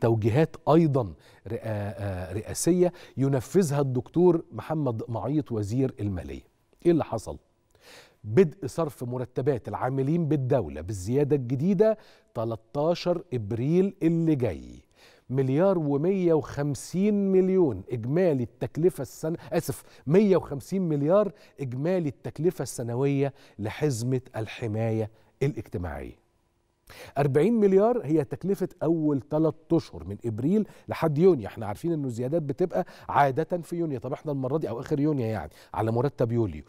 توجيهات أيضا آه، رئاسية ينفذها الدكتور محمد معيط وزير المالية إيه اللي حصل؟ بدء صرف مرتبات العاملين بالدولة بالزيادة الجديدة 13 إبريل اللي جاي مليار و150 مليون اجمالي التكلفه السنه اسف 150 مليار اجمالي التكلفه السنويه لحزمه الحمايه الاجتماعيه 40 مليار هي تكلفة أول ثلاث أشهر من إبريل لحد يونيو احنا عارفين أنه الزيادات بتبقى عادة في يونيو طب احنا المرة دي أو آخر يونيو يعني على مرتب يوليو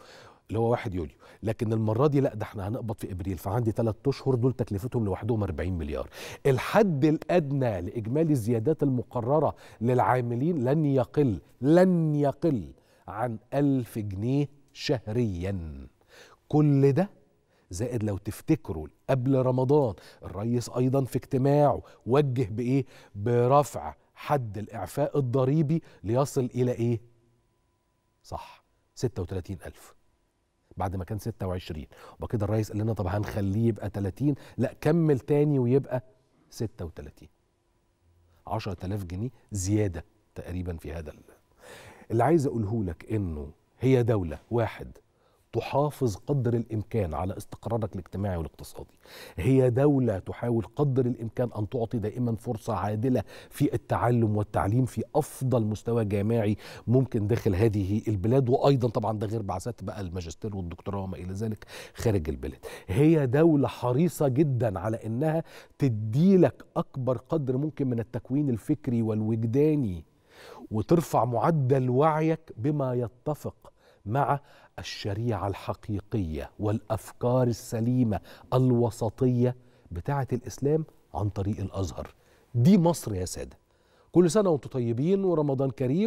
اللي هو 1 يوليو لكن المره دي لا ده احنا هنقبض في ابريل فعندي ثلاث اشهر دول تكلفتهم لوحدهم 40 مليار الحد الادنى لاجمالي الزيادات المقرره للعاملين لن يقل لن يقل عن 1000 جنيه شهريا كل ده زائد لو تفتكروا قبل رمضان الرئيس ايضا في اجتماعه وجه بايه برفع حد الاعفاء الضريبي ليصل الى ايه صح 36000 بعد ما كان 26 وبعد كده الرئيس قال لنا طب هنخليه يبقى 30 لا كمل تاني ويبقى 36 10000 جنيه زياده تقريبا في هذا اللي عايز اقوله لك انه هي دوله واحد تحافظ قدر الامكان على استقرارك الاجتماعي والاقتصادي. هي دوله تحاول قدر الامكان ان تعطي دائما فرصه عادله في التعلم والتعليم في افضل مستوى جامعي ممكن داخل هذه البلاد وايضا طبعا ده غير بعثات بقى الماجستير والدكتوراه وما الى ذلك خارج البلاد. هي دوله حريصه جدا على انها تدي لك اكبر قدر ممكن من التكوين الفكري والوجداني وترفع معدل وعيك بما يتفق مع الشريعه الحقيقيه والافكار السليمه الوسطيه بتاعه الاسلام عن طريق الازهر دي مصر يا ساده كل سنه وانتم طيبين ورمضان كريم